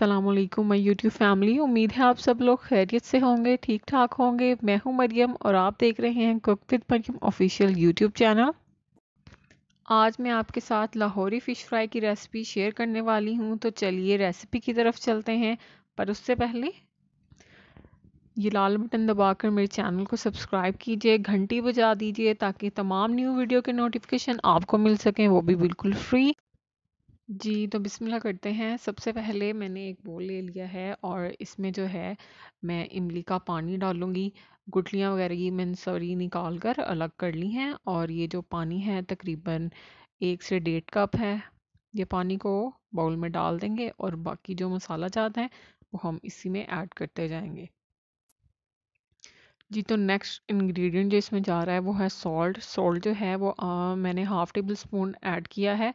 असलम मई YouTube family उम्मीद है आप सब लोग खैरियत से होंगे ठीक ठाक होंगे मैं हूं मरियम और आप देख रहे हैं cook with Mariam official YouTube channel आज मैं आपके साथ लाहौरी फ़िश फ्राई की रेसिपी शेयर करने वाली हूं तो चलिए रेसिपी की तरफ चलते हैं पर उससे पहले ये लाल बटन दबाकर मेरे चैनल को सब्सक्राइब कीजिए घंटी बजा दीजिए ताकि तमाम न्यू वीडियो के नोटिफिकेशन आपको मिल सकें वो भी बिल्कुल फ्री जी, तो बिस्मिल्लाह करते हैं। सबसे पहले मैंने एक बोल ले लिया है और इसमें जो है मैं इमली का पानी डालूंगी गुटलियाँ वगैरह की मैंने सारी निकाल कर अलग कर ली हैं और ये जो पानी है तकरीबन एक से डेढ़ कप है। ये पानी को बाउल में डाल देंगे और बाकी जो मसाला जात हैं वो हम इसी में ऐड करते जाएँगे। जी तो नेक्स्ट इंग्रेडिएंट जो इसमें जा रहा है वो है सॉल्ट सॉल्ट जो है वो आ, मैंने हाफ़ टेबल स्पून ऐड किया है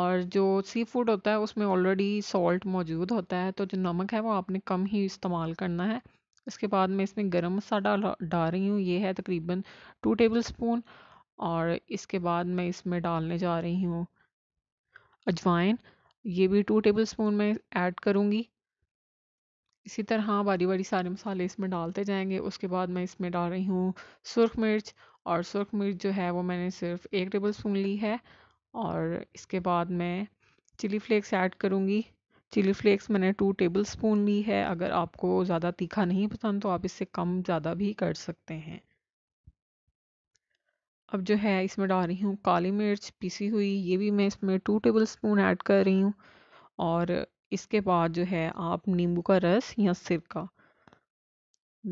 और जो सी फूड होता है उसमें ऑलरेडी सॉल्ट मौजूद होता है तो जो नमक है वो आपने कम ही इस्तेमाल करना है इसके बाद मैं इसमें गरम मसाला डाल डाल रही हूँ ये है तकरीबन टू टेबल स्पून और इसके बाद मैं इसमें डालने जा रही हूँ अजवाइन ये भी टू टेबल स्पून मैं ऐड करूँगी इसी तरह बारी बारी सारे मसाले इसमें डालते जाएंगे उसके बाद मैं इसमें डाल रही हूँ सुरख मिर्च और सुरख मिर्च जो है वो मैंने सिर्फ एक टेबल स्पून ली है और इसके बाद मैं चिली फ्लेक्स ऐड करूँगी चिली फ्लेक्स मैंने टू टेबल स्पून ली है अगर आपको ज़्यादा तीखा नहीं पसंद तो आप इससे कम ज़्यादा भी कर सकते हैं अब जो है इसमें डाल रही हूँ काली मिर्च पीसी हुई ये भी मैं इसमें टू टेबल स्पून ऐड कर रही हूँ और इसके बाद जो है आप नींबू का रस या सिरका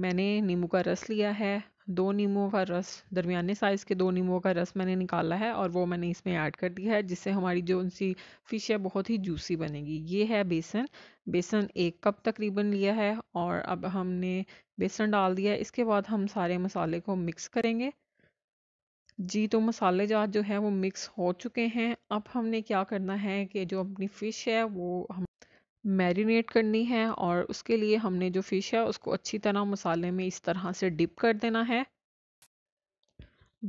मैंने नींबू का रस लिया है दो नींबू का रस दरमियाने साइज़ के दो नींबू का रस मैंने निकाला है और वो मैंने इसमें ऐड कर दिया है जिससे हमारी जो उनसी फ़िश है बहुत ही जूसी बनेगी ये है बेसन बेसन एक कप तकरीबन लिया है और अब हमने बेसन डाल दिया है इसके बाद हम सारे मसाले को मिक्स करेंगे जी तो मसाले जात जो है वो मिक्स हो चुके हैं अब हमने क्या करना है कि जो अपनी फ़िश है वो हम मैरिनेट करनी है और उसके लिए हमने जो फ़िश है उसको अच्छी तरह मसाले में इस तरह से डिप कर देना है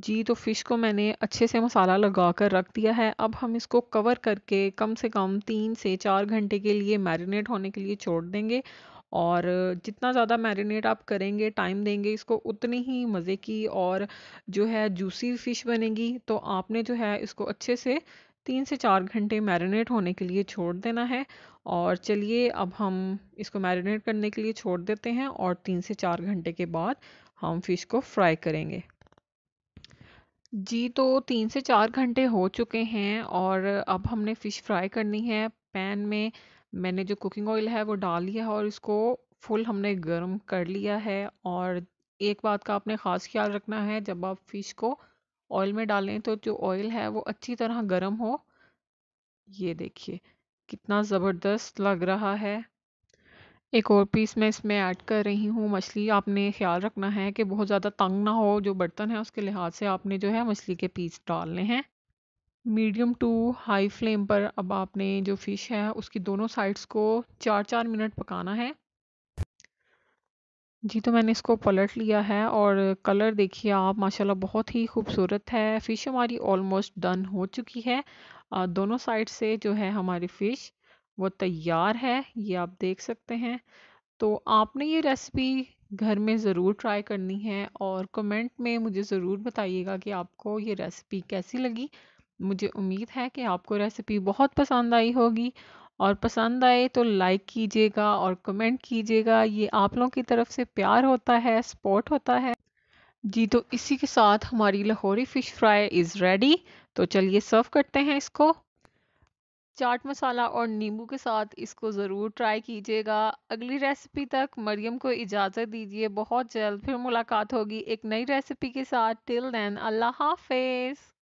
जी तो फ़िश को मैंने अच्छे से मसाला लगा कर रख दिया है अब हम इसको कवर करके कम से कम तीन से चार घंटे के लिए मैरिनेट होने के लिए छोड़ देंगे और जितना ज़्यादा मैरिनेट आप करेंगे टाइम देंगे इसको उतनी ही मज़े की और जो है जूसी फ़िश बनेगी तो आपने जो है इसको अच्छे से तीन से चार घंटे मैरिनेट होने के लिए छोड़ देना है और चलिए अब हम इसको मैरिनेट करने के लिए छोड़ देते हैं और तीन से चार घंटे के बाद हम फ़िश को फ्राई करेंगे जी तो तीन से चार घंटे हो चुके हैं और अब हमने फ़िश फ्राई करनी है पैन में मैंने जो कुकिंग ऑयल है वो डाल लिया है और इसको फुल हमने गर्म कर लिया है और एक बात का आपने ख़ास ख्याल रखना है जब आप फ़िश को ऑयल में डालें तो जो ऑयल है वो अच्छी तरह गर्म हो ये देखिए कितना ज़बरदस्त लग रहा है एक और पीस मैं इसमें ऐड कर रही हूँ मछली आपने ख्याल रखना है कि बहुत ज़्यादा तंग ना हो जो बर्तन है उसके लिहाज से आपने जो है मछली के पीस डालने हैं मीडियम टू हाई फ्लेम पर अब आपने जो फ़िश है उसकी दोनों साइड्स को चार चार मिनट पकाना है जी, तो मैंने इसको पलट लिया है और कलर देखिए आप माशाल्लाह बहुत ही खूबसूरत है। फ़िश हमारी ऑलमोस्ट डन हो चुकी है। दोनों साइड से जो है हमारी फ़िश वो तैयार है, ये आप देख सकते हैं। तो आपने ये रेसिपी घर में ज़रूर ट्राई करनी है और कमेंट में मुझे ज़रूर बताइएगा कि आपको ये रेसिपी कैसी लगी। मुझे उम्मीद है कि आपको रेसिपी बहुत पसंद आई होगी और पसंद आए तो लाइक कीजिएगा और कमेंट कीजिएगा ये आप लोगों की तरफ से प्यार होता है सपोर्ट होता है जी तो इसी के साथ हमारी Lahori fish fry is ready तो चलिए सर्व करते हैं इसको चाट मसाला और नींबू के साथ इसको ज़रूर ट्राई कीजिएगा अगली रेसिपी तक मरियम को इजाज़त दीजिए बहुत जल्द फिर मुलाकात होगी एक नई रेसिपी के साथ टिल देन अल्लाह हाफिज़